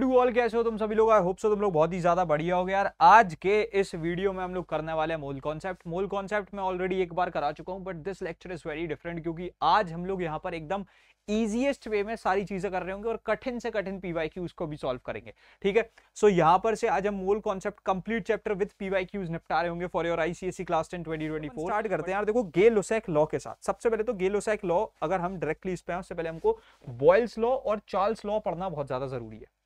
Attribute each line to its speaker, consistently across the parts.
Speaker 1: do all कैसे हो तुम सभी लोग आई होप सो तुम लोग बहुत ही ज्यादा बढ़िया हो गए यार आज के इस वीडियो में हम लोग करने वाले हैं मोल कॉन्सेप्ट मोल कॉन्सेप्ट में ऑलरेडी एक बार करा चुका हूं but this lecture is very different क्योंकि आज हम लोग यहां पर एकदम ईजिएस्ट वे में सारी चीजें कर रहे होंगे और कठिन से कठिन पीवाई क्यूज को भी सॉल्व करेंगे ठीक है सो so, यहाँ पर से आज हम mole concept complete chapter with P Y Qs निपटा रहे होंगे for your ICSE class ten twenty twenty four start करते हैं यार देखो गे लोसैक लॉ के साथ सबसे पहले तो गे लोसैक लॉ अगर हम डायरेक्टली इस पे उससे पहले हमको बॉयल्स लॉ और चार्ल्स लॉ पढ़ना बहुत ज्यादा जरूरी है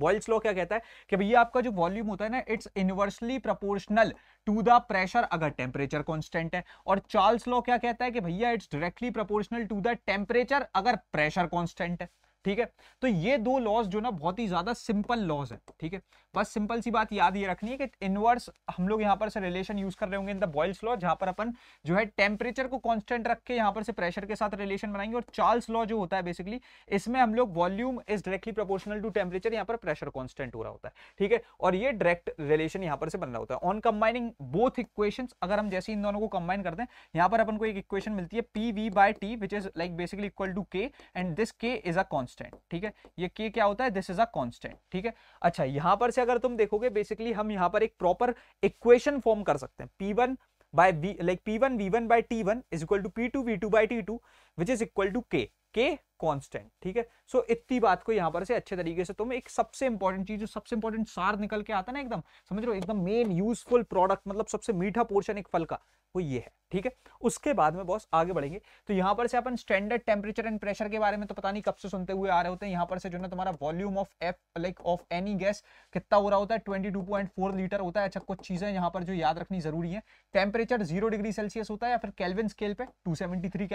Speaker 1: बॉयल्स लॉ क्या कहता है कि भैया आपका जो वॉल्यूम होता है ना it's inversely proportional to the pressure अगर टेम्परेचर कांस्टेंट है और चार्ल्स लॉ क्या कहता है कि भैया it's directly proportional to the temperature अगर प्रेशर कांस्टेंट है ठीक है तो ये दो लॉज जो ना बहुत ही ज्यादा सिंपल लॉज है ठीक है बस सिंपल सी बात याद ये रखनी है कि इनवर्स हम लोग यहाँ पर से रिलेशन यूज कर रहे होंगे इन द बॉयल्स लॉ जहां पर अपन जो है टेम्परेचर को कॉन्स्टेंट रख के यहाँ पर से प्रेशर के साथ रिलेशन बनाएंगे और चार्ल्स लॉ जो होता है बेसिकली इसमें हम लोग volume is directly proportional to temperature यहाँ पर प्रेशर कॉन्स्टेंट हो रहा होता है ठीक है और ये डायरेक्ट रिलेशन यहाँ पर से बन रहा होता है ऑन कंबाइनिंग बोथ इक्वेशन अगर हम जैसे इन दोनों को कंबाइन करते हैं यहाँ पर अपन को एक इक्वेशन मिलती है P V by T which is like basically equal to K and this K is a constant ठीक है ये के क्या होता है दिस इज अ कॉन्स्टेंट ठीक है अच्छा यहां पर से अगर तुम देखोगे बेसिकली हम यहां पर एक प्रॉपर इक्वेशन फॉर्म कर सकते हैं P one by like P one V one by T one is equal to P two V two by T two which is equal to K के कांस्टेंट ठीक है सो so, इतनी बात को यहां पर से अच्छे तरीके से तुम एक सबसे इंपॉर्टेंट चीज जो सबसे इंपॉर्टेंट सार निकल के आता है ना एकदम समझ लो एकदम मेन यूजफुल प्रोडक्ट मतलब सबसे मीठा पोर्शन एक फल का वो ये है ठीक है उसके बाद में बॉस आगे बढ़ेंगे तो यहाँ पर से अपन स्टैंडर्ड टेम्परेचर एंड प्रेशर के बारे में तो पता नहीं कब से सुनते हुए आ रहे होते हैं यहाँ पर से जो ना तुम्हारा volume of F like of any gas कितना हो रहा होता है 22.4 लीटर होता है अच्छा कुछ चीजें यहाँ पर जो याद रखनी जरूरी है टेम्परेचर जीरो डिग्री सेल्सियस होता है या फिर कैलविन स्केल पे टू सेवेंटी थ्री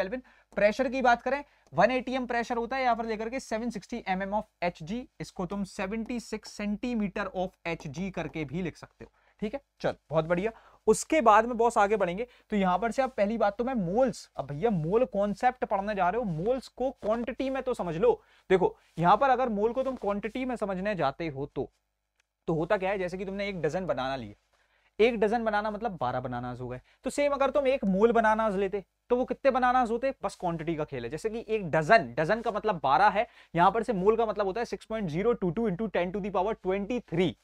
Speaker 1: प्रेशर की बात करें 1 एटीएम प्रेशर होता है यहाँ पर लेकर के 760 सिक्सटी mm ऑफ एच इसको तुम 76 सेंटीमीटर ऑफ एच करके भी लिख सकते हो ठीक है चल बहुत बढ़िया उसके बाद में बॉस आगे बढ़ेंगे तो यहां पर से आप पहली बात तो मैं मोल्स अब भैया मोल कॉन्सेप्ट पढ़ने जा रहे हो मोल्स को क्वांटिटी में तो समझ लो देखो यहां पर अगर मोल को तुम क्वांटिटी में समझने जाते हो तो तो होता क्या है जैसे कि तुमने एक डजन बनाना लिया एक डजन बनाना मतलब बारह बनानाज हो गए तो सेम अगर तुम एक मूल बनानाज लेते तो वो कितने बनानाज होते बस क्वांटिटी का खेल है जैसे कि एक डजन डजन का मतलब बारह है यहां पर से मूल का मतलब होता है six point zero two two into ten to the power twenty three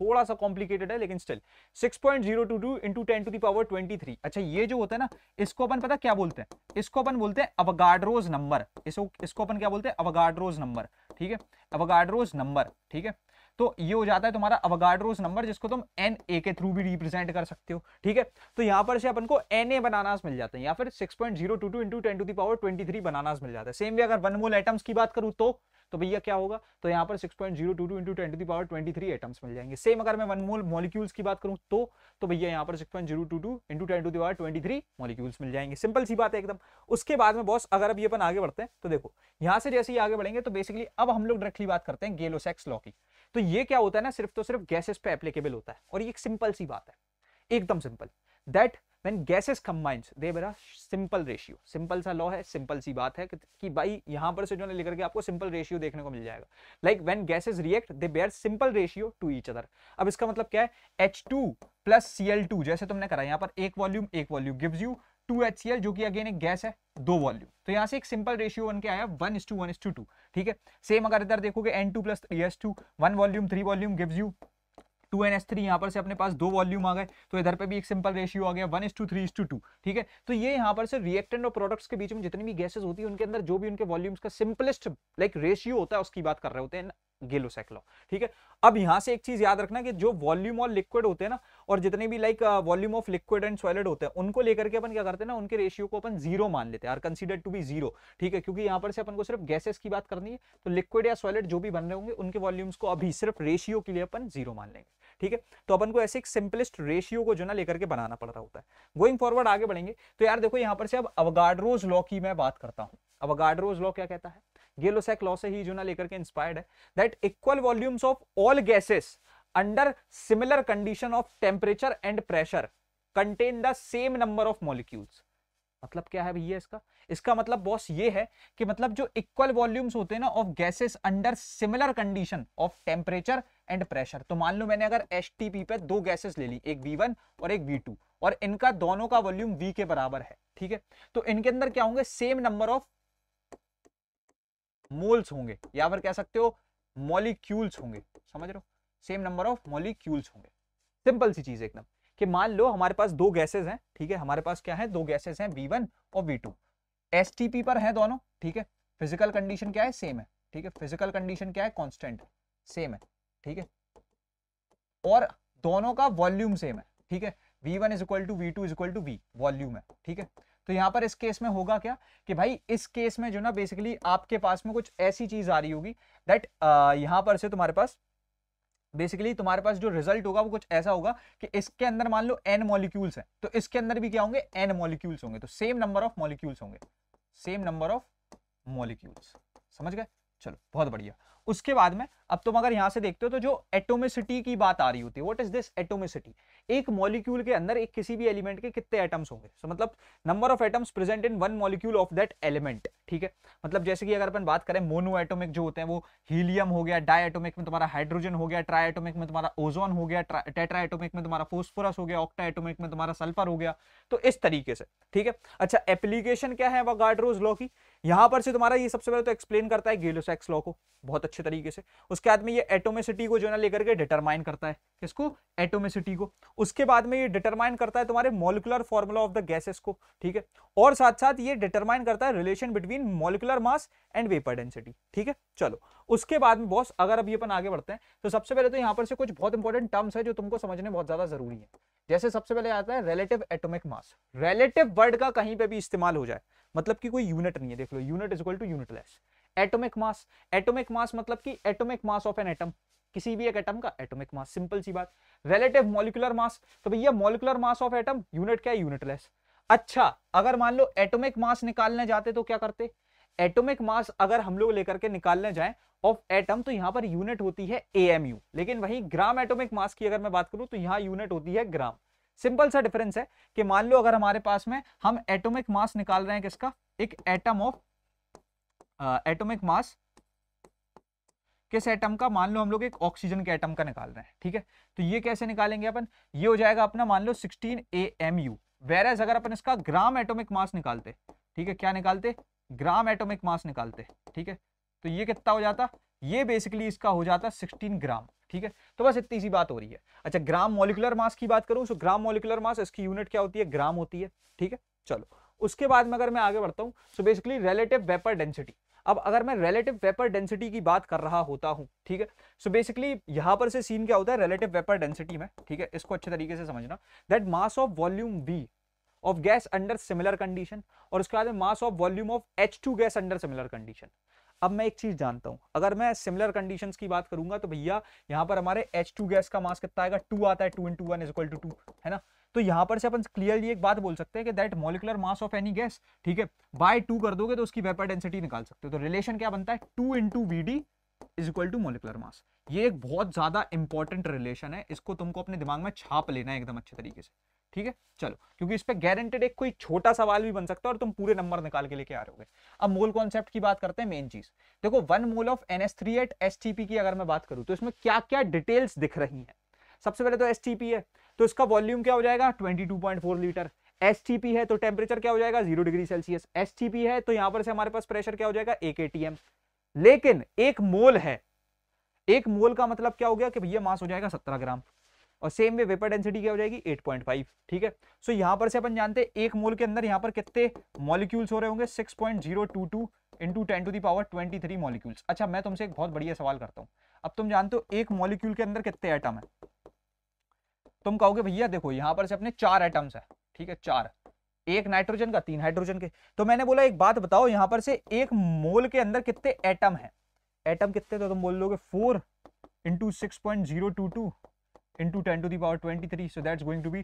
Speaker 1: थोड़ा सा कॉम्प्लिकेटेड है लेकिन still six point zero two two into ten to the power twenty three अच्छा ये जो होता है ना इसको अपन पता क्या बोलते हैं इसको अपन बोलते हैं अवगाड्रोज नंबर इसको अपन क्या बोलते हैं अवगाड्रोज नंबर ठीक है अवगाड्रोज नंबर ठीक है तो ये हो जाता है तुम्हारा अवगाड्रोस नंबर जिसको तुम एन ए के थ्रू भी रिप्रेजेंट कर सकते हो ठीक है तो यहाँ पर से अपन को एन ए बनानास मिल जाते हैं या फिर six point zero two two into ten to the power twenty three bananas मिल जाता है सेम भी अगर वन मोल एटम्स की बात करूँ तो तो भैया क्या होगा तो यहाँ पर 6.022 point zero two two into ten to the power twenty three atoms मिल जाएंगे सेम अगर मैं वन मोल मॉलिक्यूल्स की बात करूँ तो तो भैया यहाँ पर 6.022 point zero two two into ten to the power twenty three molecules मिल जाएंगे सिंपल सी बात है एकदम उसके बाद में बॉस अगर अब ये अपन आगे बढ़ते हैं तो देखो यहाँ से जैसे ही आगे बढ़ेंगे तो बेसिकली अब हम लोग डायरेक्टली बात करते हैं गेलोसेक्स लॉ की तो ये क्या होता है ना सिर्फ तो सिर्फ गैसेस पे एप्लीकेबल होता है और ये एक सिंपल सी बात है एकदम simple that when gases combines they bear a simple ratio simple सा लॉ है सिंपल सी बात है कि, भाई यहां पर से जो है लेकर के आपको सिंपल रेशियो देखने को मिल जाएगा like when gases react they bear simple ratio to each other अब इसका मतलब क्या है H two plus C L two जैसे तुमने करा यहाँ पर एक वॉल्यूम एक volume gives you two H C L जो कि अगेन एक गैस है दो वॉल्यूम तो यहाँ से एक सिंपल रेशियो बन के आया one is to one is to two ठीक है सेम अगर इधर देखोगे N two plus three S two one volume three volume gives you two N S three यहाँ पर से अपने पास दो वॉल्यूम आ गए तो इधर पे भी एक सिंपल रेशियो आ गया one is to three is to two ठीक है तो ये यहाँ पर से रिएक्टेंट और प्रोडक्ट्स के बीच में जितनी भी गैसेज होती है उनके अंदर जो भी उनके वॉल्यूम्स का सिंपलेस्ट लाइक रेशियो होता है उसकी बात कर रहे होते हैं गेलोसेक लॉ ठीक है अब यहां से एक चीज याद रखना कि जो वॉल्यूम ऑफ लिक्विड होते हैं ना और जितने भी like volume of liquid and solid होते हैं उनको लेकर के अपन क्या करते हैं ना उनके रेशियो को अपन जीरो मान लेते हैं are consider to be zero ठीक है क्योंकि यहां पर से अपन को सिर्फ गैसेस की बात करनी है तो लिक्विड या सॉलिड जो भी बन रहे होंगे उनके वॉल्यूम्स को अभी सिर्फ रेशियो के लिए अपन जीरो मान लेंगे ठीक है तो अपन को ऐसे एक सिंपलेस्ट रेशियो को जो ना लेकर के बनाना पड़ रहा होता है गोइंग फॉरवर्ड आगे बढ़ेंगे तो यार देखो यहां पर से अब अवगाड्रोज लॉ की मैं बात करता हूं अवगाड्रोज लॉ क्या कहता है गेलोसैक लॉ से ही जो ना लेकर के इंस्पायर्ड है that equal volumes of all gases under similar condition of temperature and pressure contain the same number of molecules मतलब क्या है भैया इसका इसका मतलब बॉस ये है कि मतलब जो इक्वल वॉल्यूम्स होते हैं ना of gases under similar condition of temperature and pressure तो मान लो मैंने अगर एस पे दो गैसेस ले ली एक वी और एक वी और इनका दोनों का वॉल्यूम वी के बराबर है ठीक है तो इनके अंदर क्या होंगे सेम नंबर ऑफ मोल्स होंगे या फिर कह सकते हो मॉलिक्यूल्स होंगे समझ रहे हो सेम नंबर ऑफ मॉलिक्यूल्स होंगे सिंपल सी चीज एकदम कि मान लो हमारे पास दो गैसेस हैं ठीक है हमारे पास क्या है दो गैसेस हैं वी और वी टू पर है दोनों ठीक है फिजिकल कंडीशन क्या है सेम है ठीक है फिजिकल कंडीशन क्या है कॉन्स्टेंट सेम है ठीक है और दोनों का वॉल्यूम सेम है ठीक है V1 is equal to V2 is equal to V, two volume है ठीक है तो यहाँ पर इस केस में होगा क्या कि भाई इस केस में जो ना बेसिकली आपके पास में कुछ ऐसी चीज आ रही होगी दैट यहाँ पर से तुम्हारे पास बेसिकली तुम्हारे पास जो रिजल्ट होगा वो कुछ ऐसा होगा कि इसके अंदर मान लो एन मॉलिक्यूल्स हैं तो इसके अंदर भी क्या होंगे एन मॉलिक्यूल्स होंगे तो सेम नंबर ऑफ मॉलिक्यूल्स होंगे सेम नंबर ऑफ मॉलिक्यूल्स समझ गए चलो बहुत बढ़िया उसके बाद में अब तुम अगर यहां से देखते हो तो जो एटोमिसिटी की बात आ रही होती है वट इज दिस एटोमिसिटी एक मॉलिक्यूल के अंदर एक किसी भी एलिमेंट के कितने एटम्स होंगे सो so, मतलब number of atoms present in one molecule of that element ठीक है मतलब जैसे कि अगर अपन बात करें मोनो एटोमिक जो होते हैं वो हीलियम हो गया डाई एटोमिक में तुम्हारा हाइड्रोजन हो गया ट्राई एटोमिक में तुम्हारा ओजोन हो गया टेट्रा एटोमिक में तुम्हारा फोस्फोरस हो गया ऑक्टा एटोमिक में तुम्हारा सल्फर हो गया तो इस तरीके से ठीक है अच्छा एप्लीकेशन क्या है वह गार्डरोज लॉ की यहां पर से तुम्हारा ये सबसे पहले तो एक्सप्लेन करता है गेलोसैक्स लॉ को बहुत अच्छे तरीके से उसके बाद में ये एटोमिसिटी को जो ना लेकर के डिटरमाइन करता है किसको एटोमिसिटी को उसके बाद में ये डिटरमाइन करता है तुम्हारे molecular formula of the gases को ठीक है और साथ साथ ये डिटरमाइन करता है relation between molecular mass and vapour density ठीक है चलो उसके बाद में बॉस अगर अभी अपन आगे बढ़ते हैं तो सबसे पहले तो यहाँ पर से कुछ बहुत इंपॉर्टेंट टर्म्स है जो तुमको समझने बहुत ज्यादा जरूरी है जैसे सबसे पहले आता है relative atomic mass relative word का कहीं पे भी इस्तेमाल हो जाए मतलब कि कोई यूनिट नहीं है देख लो unit is equal to unitless atomic mass atomic mass मतलब कि atomic mass of an atom किसी भी एक एटम का एटोमिक मास सिंपल सी बात रिलेटिव मॉलिकुलर मास तो भैया molecular mass of atom unit क्या है यूनिटलेस अच्छा अगर मान लो एटोमिक मास निकालने जाते तो क्या करते एटोमिक मास अगर हम लोग लेकर के निकालने जाए ऑफ एटम तो यहां पर यूनिट होती है एएमयू लेकिन वही ग्राम एटोमिक मास की अगर मैं बात करूं तो यहां यूनिट होती है ग्राम सिंपल सा डिफरेंस है कि मान लो अगर हमारे पास में हम एटोमिक मास निकाल रहे हैं किसका एक एटम ऑफ एटॉमिक मास किस एटम का मान लो हम लोग एक ऑक्सीजन के एटम का निकाल रहे हैं ठीक है तो ये कैसे निकालेंगे अपन ये हो जाएगा अपना मान लो 16 ए एम यू वेरज अगर अपन इसका ग्राम एटॉमिक मास निकालते ठीक है क्या निकालते ग्राम एटॉमिक मास निकालते ठीक है तो ये कितना हो जाता ये बेसिकली इसका हो जाता 16 ग्राम ठीक है तो बस इतनी सी बात हो रही है अच्छा ग्राम मोलिकुलर मास की बात करूं तो ग्राम मोलिकुलर मास इसकी यूनिट क्या होती है ग्राम होती है ठीक है चलो उसके बाद में अगर मैं आगे बढ़ता हूं तो बेसिकली रिलेटिव वेपर डेंसिटी अब अगर मैं रिलेटिव वेपर डेंसिटी की बात कर रहा होता हूँ ठीक है सो बेसिकली यहाँ पर से सीन क्या होता है रिलेटिव वेपर डेंसिटी में ठीक है इसको अच्छे तरीके से समझना that mass of volume V of gas under similar condition और उसके बाद mass of volume of H two gas under similar condition अब मैं एक चीज जानता हूं अगर मैं सिमिलर कंडीशन की बात करूंगा तो भैया यहाँ पर हमारे H2 गैस का मास कितना आएगा टू आता है two into one is equal to two है ना तो यहां पर से अपन क्लियरली एक बात बोल सकते हैं कि that molecular mass of any gas ठीक है बाय टू कर दोगे तो उसकी वेपर डेंसिटी निकाल सकते हो तो रिलेशन क्या बनता है two into V D is equal to molecular mass ये एक बहुत ज़्यादा इंपॉर्टेंट रिलेशन है इसको तुमको अपने दिमाग में छाप लेना है एकदम अच्छे तरीके से ठीक है चलो क्योंकि इस पर गारंटेड एक कोई छोटा सवाल भी बन सकता है और तुम पूरे नंबर निकाल के लेके आ रहे हो अब मोल कॉन्सेप्ट की बात करते हैं मेन चीज देखो one mole of N S three at S T P की अगर मैं बात करूं तो इसमें क्या क्या डिटेल्स दिख रही है सबसे पहले तो एस टी पी है तो इसका वॉल्यूम क्या हो जाएगा 22.4 लीटर एस है तो टेम्परेचर क्या हो जाएगा जीरो डिग्री सेल्सियस एस है तो यहां पर से हमारे पास प्रेशर क्या हो जाएगा एक एटीएम लेकिन एक मोल है एक मोल का मतलब क्या हो गया कि भैया मास हो जाएगा सत्रह ग्राम और सेम वे वेपर डेंसिटी क्या हो जाएगी 8.5 ठीक है सो so, यहां पर से अपन जानते हैं एक मोल के अंदर यहां पर कितने मॉलिक्यूल्स हो रहे होंगे 6.022 point zero two two into ten to the power twenty three molecules अच्छा मैं तुमसे एक बहुत बढ़िया सवाल करता हूँ अब तुम जानते हो एक मॉलिक्यूल के अंदर कितने एटम है तुम कहोगे भैया देखो यहां पर से अपने चार एटम्स है ठीक है चार एक नाइट्रोजन का तीन हाइड्रोजन के तो मैंने बोला एक बात बताओ यहां पर से एक मोल के अंदर कितने एटम है एटम कितने तो तुम बोल लोगे four into six point zero two two into ten to the power twenty three so that's going to be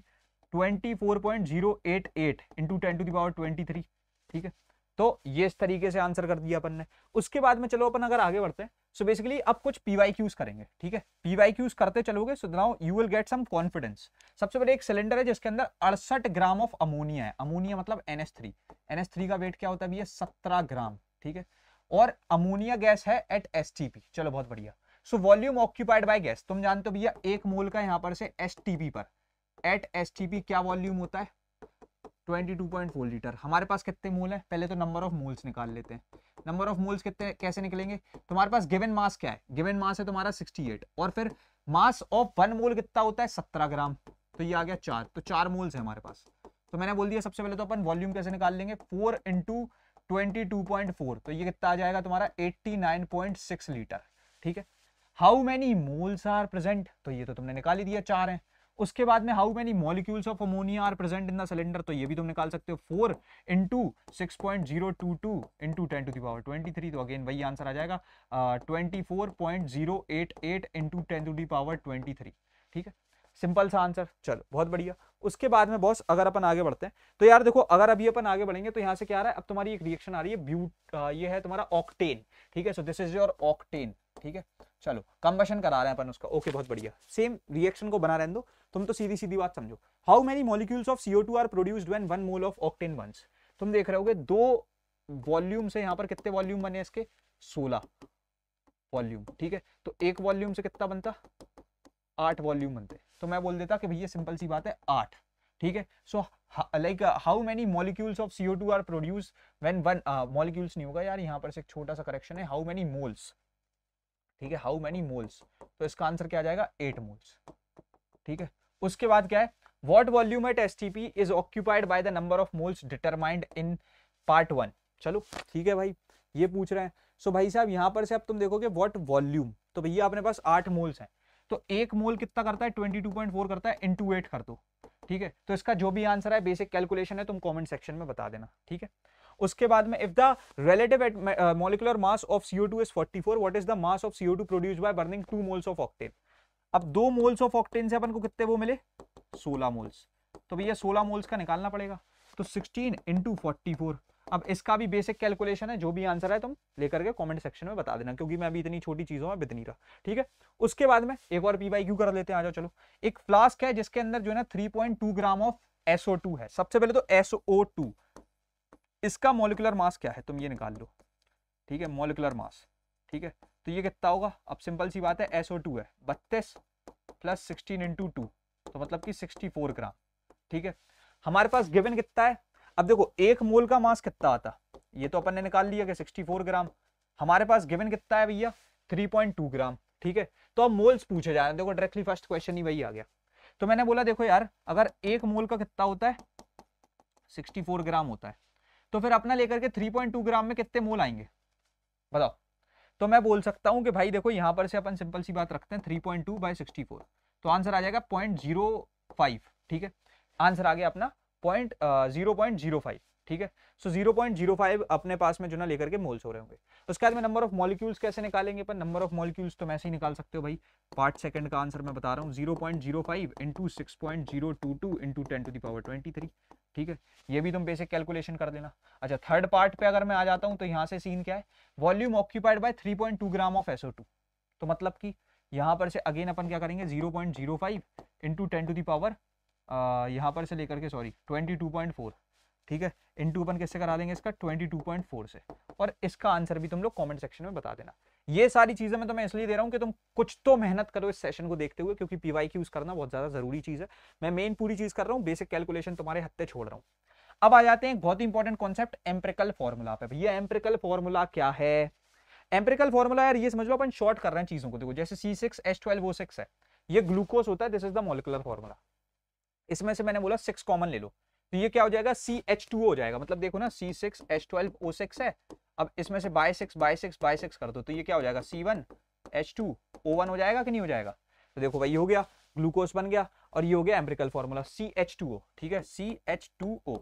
Speaker 1: twenty four point zero eight eight into ten to the power twenty three ठीक है तो ये इस तरीके से आंसर कर दिया अपन ने उसके बाद में चलो अपन अगर आगे बढ़ते हैं सो बेसिकली अब कुछ पी वाई क्यूज करेंगे ठीक है पी वाई क्यूज करते चलोगे so now you will get some confidence सबसे पहले एक सिलेंडर है जिसके अंदर अड़सठ ग्राम ऑफ अमोनिया है अमोनिया मतलब N S three N S three का वेट क्या होता है भैया सत्रह ग्राम ठीक है और अमोनिया गैस है एट एस टी पी चलो बहुत बढ़िया so volume occupied by gas तुम जानते हो भैया एक मोल का यहाँ पर से एस टी पी पर एट एस टी पी क्या वॉल्यूम होता है 22.4 लीटर हमारे पास कितने मूल है पहले तो नंबर ऑफ मूल्स निकाल लेते हैं नंबर ऑफ मूल्स कितने कैसे निकलेंगे तुम्हारे पास गिवन मास क्या है गिवन मास है तुम्हारा 68 और फिर मास ऑफ वन मूल कितना होता है 17 ग्राम तो ये आ गया चार तो चार मूल्स है हमारे पास तो मैंने बोल दिया सबसे पहले तो अपन वॉल्यूम कैसे निकाल लेंगे फोर इंटू तो ये कितना आ जाएगा तुम्हारा एट्टी लीटर ठीक है how many moles are present तो ये तो तुमने निकाल ही दिया चार है उसके बाद में how many molecules of ammonia are present in the cylinder तो ये भी तुम निकाल सकते हो four into six point zero two two into ten to the power twenty three तो अगेन वही आंसर आ जाएगा twenty four point zero eight eight into ten to the power twenty three ठीक है सिंपल सा आंसर चलो बहुत बढ़िया उसके बाद में बॉस अगर अपन आगे बढ़ते हैं तो यार देखो अगर अभी अपन आगे बढ़ेंगे तो यहाँ से क्या आ रहा है अब तुम्हारी एक रिएक्शन आ रही है ब्यूट uh, ये है तुम्हारा ऑक्टेन ठीक है so this is your octane ठीक है चलो कंबेशन करा रहे हैं अपन उसका ओके बहुत बढ़िया सेम रिएक्शन को बना रहे दो तुम तो सीधी सीधी बात समझो how many molecules of CO two are produced when one mole of octane once तुम देख रहे हो दो वॉल्यूम से यहाँ पर कितने वॉल्यूम बने इसके सोलह वॉल्यूम ठीक है तो एक वॉल्यूम से कितना बनता आठ वॉल्यूम बनते तो मैं बोल देता कि भैया सिंपल सी बात है आठ ठीक है so like how many molecules of CO two are produce when one molecules नहीं होगा यार यहाँ पर से एक छोटा सा करेक्शन है हाउ मेनी मोल्स ठीक है हाउ मैनी मोल्स तो इसका आंसर क्या आ जाएगा एट मोल्स ठीक है उसके बाद क्या है what volume at S T P is occupied by the number of moles determined in part one चलो ठीक है भाई ये पूछ रहे हैं सो so भाई साहब यहाँ पर से अब तुम देखोगे वॉट वॉल्यूम तो भैया अपने पास आठ मोल्स हैं तो एक मोल कितना करता है ट्वेंटी टू पॉइंट फोर करता है इन टू एट कर दो ठीक है तो इसका जो भी आंसर है बेसिक कैलकुलेशन है तुम कमेंट सेक्शन में बता देना ठीक है उसके बाद में if the relative molecular mass of CO two is forty four what is the mass of CO two produce by burning two moles of octane अब दो मोल्स ऑफ ऑक्टेन से अपन को कितने वो मिले सोलह मोल्स तो भैया सोलह मोल्स का निकालना पड़ेगा तो सिक्सटीन इंटू फोर्टी फोर अब इसका भी बेसिक कैलकुलेशन है जो भी आंसर है तुम लेकर के कमेंट सेक्शन में बता देना क्योंकि मैं अभी इतनी छोटी चीजों में बित रहा ठीक है उसके बाद में एक और पी वाई क्यू कर लेते हैं आ चलो एक फ्लास्क है जिसके अंदर जो है ना थ्री ग्राम ऑफ एसओ है सबसे पहले तो एसओ इसका मोलिकुलर मास क्या है तुम ये निकाल लो ठीक है मोलिकुलर मास ठीक है तो ये कितना होगा अब सिंपल सी बात है एसओ टू है बत्तीस प्लस सिक्सटीन इंटू टू तो मतलब कि सिक्सटी फोर ग्राम ठीक है हमारे पास गिवन कितना है अब देखो एक मोल का मास कितना आता ये तो अपन ने निकाल लिया कि सिक्सटी फोर ग्राम हमारे पास गिवन कितना है भैया थ्री पॉइंट टू ग्राम ठीक है तो अब मोल्स पूछे जा रहे हैं देखो डायरेक्टली फर्स्ट क्वेश्चन ही वही आ गया तो मैंने बोला देखो यार अगर एक मोल का कितना होता है 64 ग्राम होता है तो फिर अपना लेकर के 3.2 ग्राम में कितने मोल आएंगे बताओ तो मैं बोल सकता हूँ कि भाई देखो यहाँ पर से अपन सिंपल सी बात रखते हैं three point two by sixty four तो आंसर आ जाएगा पॉइंट जीरो फाइव ठीक है आंसर आ गया अपना point zero point zero five ठीक है so zero point zero five अपने पास में जो ना लेकर के मोल्स हो रहे होंगे उसके बाद में नंबर ऑफ मॉलिक्यूल्स कैसे निकालेंगे पर नंबर ऑफ मॉलिक्यूल्स तो ऐसे ही निकाल सकते हो भाई पार्ट सेकंड का आंसर मैं बता रहा हूँ zero point zero five into six point zero two two into ten to the power twenty three ठीक है ये भी तुम बेसिक कैलकुलेशन कर लेना अच्छा थर्ड पार्ट पे अगर मैं आ जाता हूँ तो यहाँ से सीन क्या है volume occupied by 3.2 gram of SO तो मतलब कि यहाँ पर से अगेन अपन क्या करेंगे 0.05 point zero five into ten to the power यहाँ पर से लेकर के सॉरी 22.4 ठीक है इंटू अपन किससे करा देंगे इसका 22.4 से और इसका आंसर भी तुम लोग कॉमेंट सेक्शन में बता देना ये सारी चीजें मैं तुम्हें तो इसलिए दे रहा हूँ कि तुम कुछ तो मेहनत करो इस सेशन को देखते हुए क्योंकि पीवाई की यूज करना बहुत ज्यादा जरूरी चीज है मैं मेन पूरी चीज कर रहा हूँ बेसिक कैलकुलेशन तुम्हारे हत्ते छोड़ रहा हूँ अब आ जाते हैं बहुत ही इंपॉर्टेंट कॉन्सेप्ट एम्प्रिकल फॉर्मूला पे भैया एम्प्रिकल फॉर्मूला क्या है एम्प्रिकल फॉर्मूला यार ये समझ लो अपन शॉर्ट कर रहे हैं चीजों को देखो जैसे C six H twelve O six है ये ग्लूकोज होता है this is the molecular formula इसमें से मैंने बोला सिक्स कॉमन ले लो तो ये क्या हो जाएगा सी एच टू हो जाएगा मतलब देखो ना C six H twelve O six है अब इसमें से by six by six by six कर दो तो ये क्या हो जाएगा C one H two O one हो जाएगा कि नहीं हो जाएगा तो देखो भाई ये हो गया ग्लूकोज बन गया और ये हो गया empirical formula C H two O ठीक है सी एच टू ओ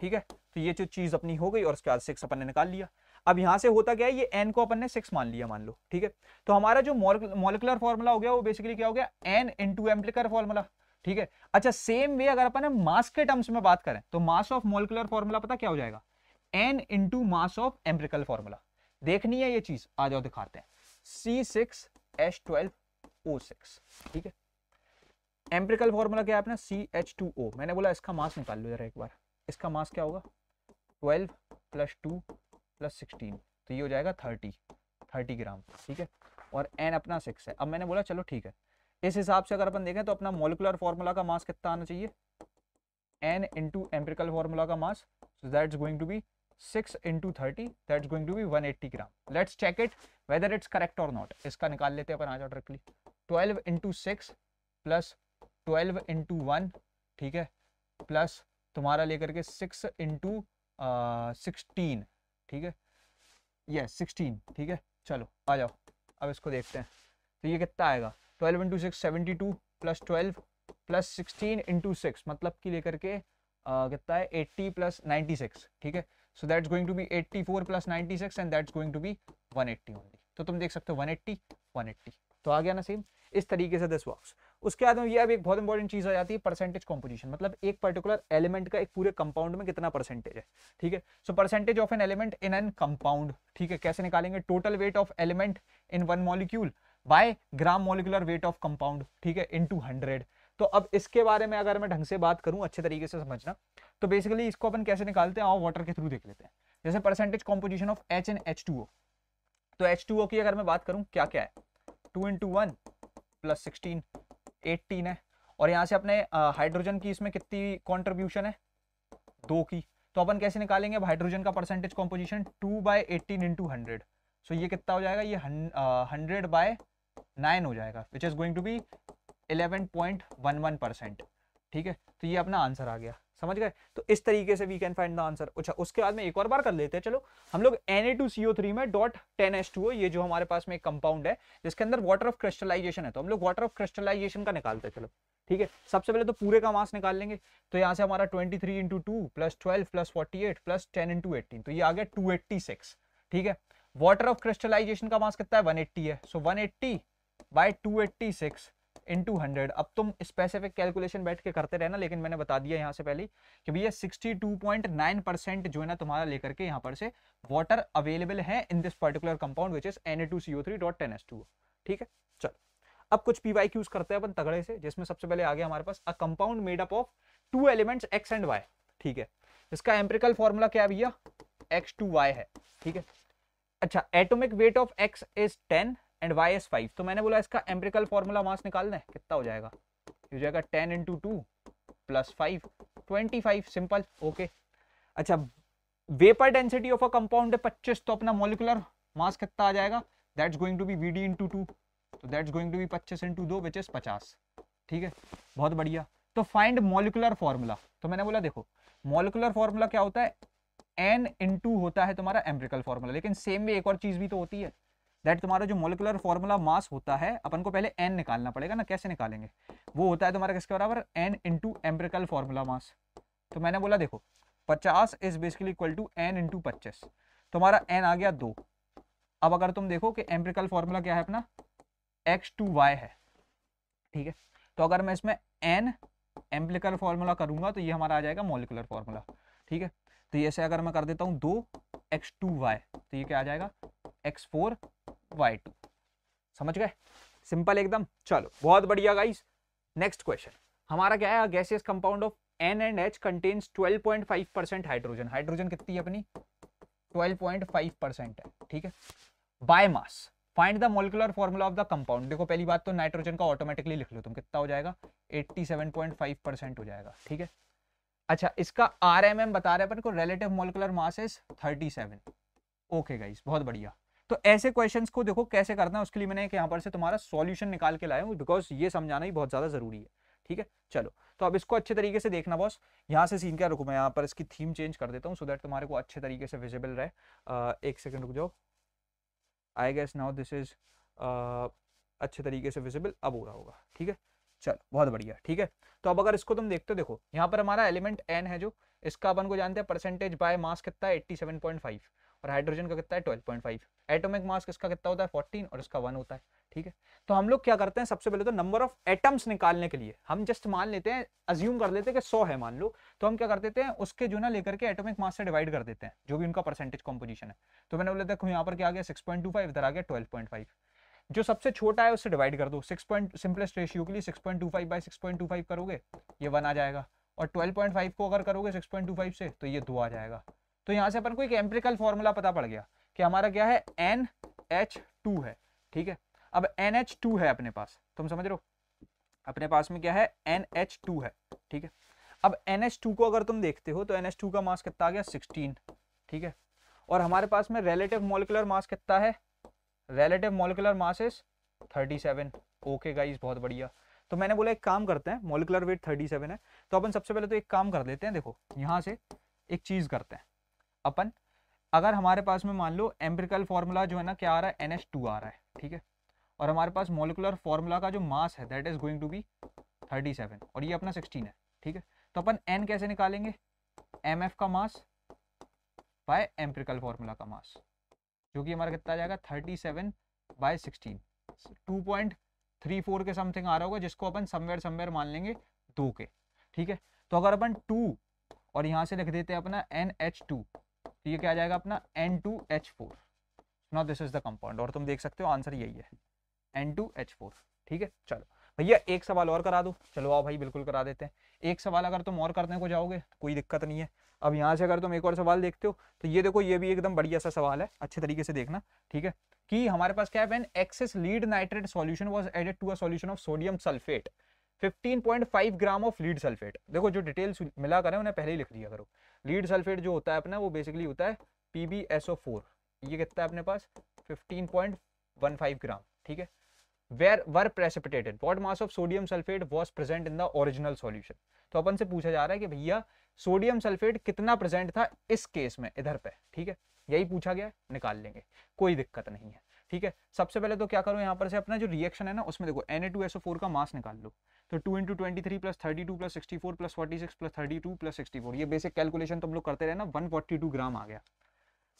Speaker 1: ठीक है तो ये जो चीज अपनी हो गई और उसके बाद सिक्स अपन ने निकाल लिया अब यहां से होता क्या है ये एन को अपन ने सिक्स मान लिया मान लो ठीक है तो हमारा जो मोलिकुलर फॉर्मूला हो गया वो बेसिकली क्या हो गया एन इंटू एम्प्लिकर फॉर्मूला ठीक है अच्छा सेम वे अगर अपन मास के टर्म्स में बात करें तो मास ऑफ मोलिकुलर फॉर्मूला पता क्या हो जाएगा N into mass of empirical formula देखनी है ये चीज आ जाओ दिखाते हैं C six H twelve O six ठीक है एम्प्रिकल फॉर्मूला क्या है अपना सी एच टू ओ मैंने बोला इसका मास निकाल लो जरा एक बार इसका मास क्या होगा twelve plus two plus sixteen तो ये हो जाएगा थर्टी थर्टी ग्राम ठीक है और एन अपना सिक्स है अब मैंने बोला चलो ठीक है इस हिसाब से अगर अपन देखें तो अपना मोलिकुलर फॉर्मूला का मास कितना आना चाहिए एन इंटू एम्प्रिकल फॉर्मूला का mass that's going to be six into thirty 30 going to be one eighty gram let's check it whether it's correct और नॉट इसका निकाल लेते हैं अपन आ जाओ directly twelve into six plus twelve into one ठीक है प्लस तुम्हारा लेकर के सिक्स इंटू सिक्सटीन ठीक है यस yes, 16 ठीक है चलो आ जाओ अब इसको देखते हैं तो ये कितना आएगा twelve into six seventy two plus twelve plus sixteen into six मतलब कि लेकर के कितना है एट्टी प्लस नाइन्टी सिक्स ठीक है so that's going to be 84 plus 96 and that's going to be 180 only तो तुम देख सकते हो 180 180 तो आ गया ना सेम इस तरीके से दिस वर्क्स उसके बाद में ये अब एक बहुत इंपॉर्टेंट चीज आ जाती है परसेंटेज कॉम्पोजिशन मतलब एक पर्टिकुलर एलिमेंट का एक पूरे कंपाउंड में कितना परसेंटेज है ठीक है so percentage of an element in an compound ठीक है कैसे निकालेंगे total weight of element in one molecule by gram molecular weight of compound ठीक है इन टू तो अब इसके बारे में अगर मैं ढंग से बात करूं अच्छे तरीके से समझना तो बेसिकली इसको अपन कैसे निकालते हैं आओ वाटर के थ्रू देख लेते हैं जैसे percentage composition of H and H two O तो एच टू ओ की अगर मैं बात करूँ क्या क्या है two into one plus sixteen eighteen है और यहाँ से अपने हाइड्रोजन की इसमें कितनी कॉन्ट्रीब्यूशन है दो की तो अपन कैसे निकालेंगे हाइड्रोजन का percentage composition two by eighteen into hundred so ये कितना हो जाएगा ये हंड्रेड बाय नाइन हो जाएगा which is going to be eleven point one one percent ठीक है तो ये अपना आंसर आ गया समझ गए तो इस तरीके से we can find the answer अच्छा उसके बाद में एक और बार कर लेते हैं चलो हम लोग Na2CO3 में डॉट टेन एस टू ये जो हमारे पास में एक कंपाउंड है जिसके अंदर वाटर ऑफ क्रिस्टलाइजेशन है तो हम लोग वाटर ऑफ क्रिस्टलाइजेशन का निकालते हैं चलो ठीक है सबसे पहले तो पूरे का मास निकाल लेंगे तो यहाँ से हमारा twenty three into two plus twelve plus forty eight plus ten into eighteen तो ये आ गया टू एट्टी सिक्स ठीक है वाटर ऑफ क्रिस्टलाइजेशन का मास कितना है वन एट्टी है so one eighty by two eighty six into hundred अब तुम स्पेसिफिक कैलकुलेशन बैठ के करते रहना लेकिन मैंने बता दिया यहाँ से पहले कि भैया sixty two point nine percent जो है ना तुम्हारा लेकर के यहाँ पर से वाटर अवेलेबल है in this particular compound which is an A two C O three dot ten S two ठीक है चलो अब कुछ पी वाई क्यूज करते हैं अपन तगड़े से जिसमें सबसे पहले आ गया हमारे पास a compound made up of two elements X and Y ठीक है इसका एम्प्रिकल फॉर्मूला क्या भैया एक्स टू वाई है ठीक है अच्छा atomic weight of X is ten and Y is five तो मैंने बोला इसका एम्प्रिकल फॉर्मूला मास निकालना है कितना हो जाएगा हो जाएगा ten into two plus five twenty five simple okay अच्छा vapour density of a compound है पच्चीस तो अपना मोलिकुलर मास कितना आ जाएगा that's going to be V D into two तो दैट्स गोइंग टू बी पच्चीस इंटू दो विच इज पचास ठीक है बहुत बढ़िया तो फाइंड मोलिकुलर फॉर्मूला तो मैंने बोला देखो मोलिकुलर फॉर्मूला क्या होता है एन इंटू होता है तुम्हारा एम्प्रिकल फॉर्मूला लेकिन सेम में एक और चीज भी तो होती है दैट तुम्हारा जो मोलिकुलर फॉर्मूला मास होता है अपन को पहले एन निकालना पड़ेगा ना कैसे निकालेंगे वो होता है तुम्हारा किसके बराबर N into empirical formula mass तो मैंने बोला देखो पचास is basically equal to N into पच्चीस तुम्हारा एन आ गया दो अब अगर तुम देखो कि एम्प्रिकल फॉर्मूला क्या है अपना एक्स टू वाई है ठीक है तो अगर मैं इसमें एन एम्प्रिकल फॉर्मूला करूंगा तो ये हमारा आ जाएगा मोलिकुलर फॉर्मूला ठीक है तो ये अगर मैं कर देता हूँ दो एक्स टू वाई तो ये क्या आ जाएगा एक्स फोर वाई टू समझ गए सिंपल एकदम चलो बहुत बढ़िया गाइस नेक्स्ट क्वेश्चन हमारा क्या है gaseous compound of N and H contains five percent hydrogen hydrogen कितनी है अपनी फाइव परसेंट है ठीक है mass find the molecular formula of the compound देखो पहली बात तो नाइट्रोजन का ऑटोमेटिकली लिख लो तुम तो कितना हो जाएगा फाइव परसेंट हो जाएगा ठीक है अच्छा इसका आर एम एम बता रहे अपन को relative molecular mass is seven okay guys बहुत बढ़िया तो ऐसे क्वेश्चंस को देखो कैसे करना है उसके लिए मैंने यहाँ पर से तुम्हारा सॉल्यूशन निकाल के लाया हूँ बिकॉज ये समझाना ही बहुत ज़्यादा ज़रूरी है ठीक है चलो तो अब इसको अच्छे तरीके से देखना बॉस यहाँ से सीन क्या रुको मैं यहाँ पर इसकी थीम चेंज कर देता हूँ सो दैट तुम्हारे को अच्छे तरीके से विजिबल रहे एक सेकेंड रुक जाओ I guess now this is अच्छे तरीके से विजिबल अब हो रहा होगा ठीक है चलो बहुत बढ़िया ठीक है तो अब अगर इसको तुम देखते हो देखो यहाँ पर हमारा एलिमेंट एन है जो इसका अपन को जानते हैं परसेंटेज बाय मास कितना है फाइव और हाइड्रोजन का कितना है फाइव एटोमिक मास किसका कितना होता है फोर्टीन और इसका वन होता है ठीक है तो हम लोग क्या करते हैं सबसे पहले तो नंबर ऑफ एटम्स निकालने के लिए हम जस्ट मान लेते हैं अज्यूम कर लेते हैं कि सौ है मान लो तो हम क्या कर देते हैं उसके जो ना लेकर के एटोमिक मास से डिवाइड कर देते हैं जो भी उनका परसेंटेज कॉम्पोजिशन है तो मैंने बोला देखो यहाँ पर क्या आ गया सिक्स इधर आ गया ट्वेल्व जो सबसे छोटा है उससे डिवाइड कर दो सिक्स पॉइंट सिंपलेस्ट रेशियो के लिए six point two five by six point two five करोगे ये वन आ जाएगा और ट्वेल्व पॉइंट फाइव को अगर करोगे सिक्स पॉइंट टू फाइव से तो ये दो आ जाएगा तो यहाँ से अपन को एक एम्प्रिकल फॉर्मूला पता पड़ गया कि हमारा क्या है एन एच टू है ठीक है अब एन एच टू है अपने पास तुम समझ रहे हो अपने पास में क्या है एन एच टू है ठीक है अब एन एच टू को अगर तुम देखते हो तो एन एच टू का मास कितना आ गया सिक्सटीन ठीक है और हमारे पास में रिलेटिव मोलिकुलर मास कितना है relative molecular masses 37 okay guys बहुत बढ़िया तो मैंने बोला एक काम करते हैं मोलिकुलर वेट 37 है तो अपन सबसे पहले तो एक काम कर लेते हैं देखो यहाँ से एक चीज़ करते हैं अपन अगर हमारे पास में मान लो एम्प्रिकल फॉर्मूला जो है ना क्या आ रहा है एन आ रहा है ठीक है और हमारे पास मोलिकुलर फॉर्मूला का जो मास है that is going to be 37 और ये अपना सिक्सटीन है ठीक है तो अपन एन कैसे निकालेंगे एम का मास बाय एम्प्रिकल फॉर्मूला का मास जो कि हमारा कितना जाएगा thirty seven by sixteen two point three four के समथिंग आ रहा होगा जिसको अपन समवेयर समवेयर मान लेंगे दो के ठीक है तो अगर अपन टू और यहाँ से लिख देते हैं अपना एन एच टू तो ये क्या जाएगा अपना N two H four not this is the compound और तुम देख सकते हो आंसर यही है एन टू एच फोर ठीक है चलो भैया एक सवाल और करा दो चलो आओ भाई बिल्कुल करा देते हैं एक सवाल अगर तुम और करने को जाओगे कोई दिक्कत नहीं है अब यहाँ से अगर तुम एक और सवाल देखते हो तो ये देखो ये भी एकदम बढ़िया सा सवाल है अच्छे तरीके से देखना ठीक है कि हमारे पास क्या है when excess lead nitrate solution was added to a solution of sodium sulphate 15.5 gram of lead sulphate देखो जो डिटेल्स मिला करें उन्हें पहले ही लिख दिया करो लीड सल्फेट जो होता है अपना वो बेसिकली होता है पी ये कितना है अपने पास 15.15 ग्राम ठीक है where were precipitated what mass of sodium sulphate was present in the original solution तो अपन से पूछा जा रहा है कि भैया सोडियम सल्फेट कितना प्रेजेंट था इस केस में इधर पे ठीक है यही पूछा गया निकाल लेंगे कोई दिक्कत नहीं है ठीक है सबसे पहले तो क्या करो यहाँ पर से अपना जो रिएक्शन है ना उसमें देखो Na2SO4 का मास निकाल लो तो two into twenty three plus thirty two plus sixty four plus forty six plus thirty two plus sixty four ये बेसिक कैलकुलेशन तुम लोग करते रहे ना वन फोर्टी टू ग्राम आ गया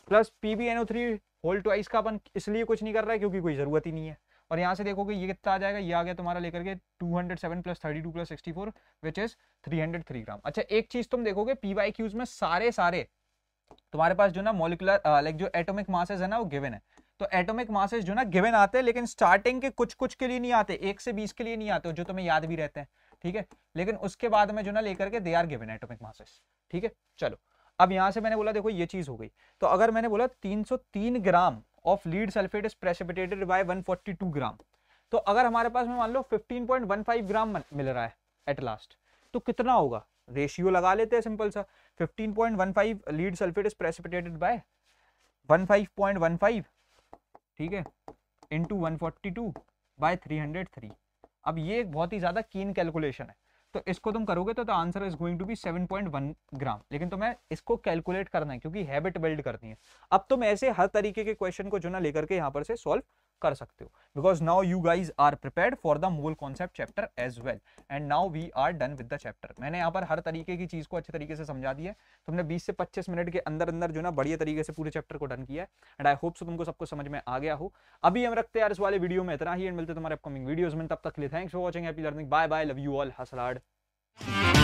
Speaker 1: plus P B N O three whole twice का अपन इसलिए कुछ नहीं कर रहा है क्योंकि कोई ज़रूरत ही नहीं है और यहाँ से देखोगे ये कितना आ जाएगा ये आ गया तुम्हारा लेकर के 207 plus thirty two plus sixty four which is 303 gram अच्छा एक चीज तुम देखोगे पी वाई क्यूज में सारे सारे तुम्हारे पास जो ना मोलिकुलर लाइक जो एटोमिक मासेज है ना वो गिवन है तो एटोमिक मासेज जो ना गिवन आते हैं लेकिन स्टार्टिंग के कुछ कुछ के लिए नहीं आते एक से बीस के लिए नहीं आते जो तुम्हें याद भी रहते हैं ठीक है लेकिन उसके बाद में जो ना लेकर के they are given atomic masses ठीक है चलो अब यहां से मैंने बोला देखो ये चीज़ हो गई तो अगर मैंने बोला 303 gram of lead sulphate is precipitated by 142 gram तो अगर हमारे पास में मान लो 15.15 ग्राम मिल रहा है एट लास्ट तो कितना होगा रेशियो लगा लेते हैं सिंपल सा 15.15 lead sulphate is precipitated by 15.15 ठीक है into one forty two by three hundred three अब ये एक बहुत ही ज़्यादा कीन कैलकुलेशन है तो इसको तुम करोगे तो answer is going to be 7.1 gram लेकिन तो मैं इसको कैलकुलेट करना है क्योंकि हैबिट बिल्ड करनी है अब तुम ऐसे हर तरीके के क्वेश्चन को जो ना लेकर के यहाँ पर से सॉल्व कर सकते हो because now you guys are prepare for the mole concept chapter as well and now we are done with the chapter मैंने यहाँ पर हर तरीके की चीज़ को अच्छे तरीके से समझा दिया है तुमने 20 से 25 मिनट के अंदर अंदर जो ना बढ़िया तरीके से पूरे चैप्टर को डन किया है एंड आई होप सो तुमको सबको समझ में आ गया हो अभी हम रखते हैं यार इस वाले वीडियो में इतना ही एंड मिलते तुम्हारे अपकमिंग वीडियोज में तब तक के लिए thanks for watching happy learning bye bye love you all हसलाड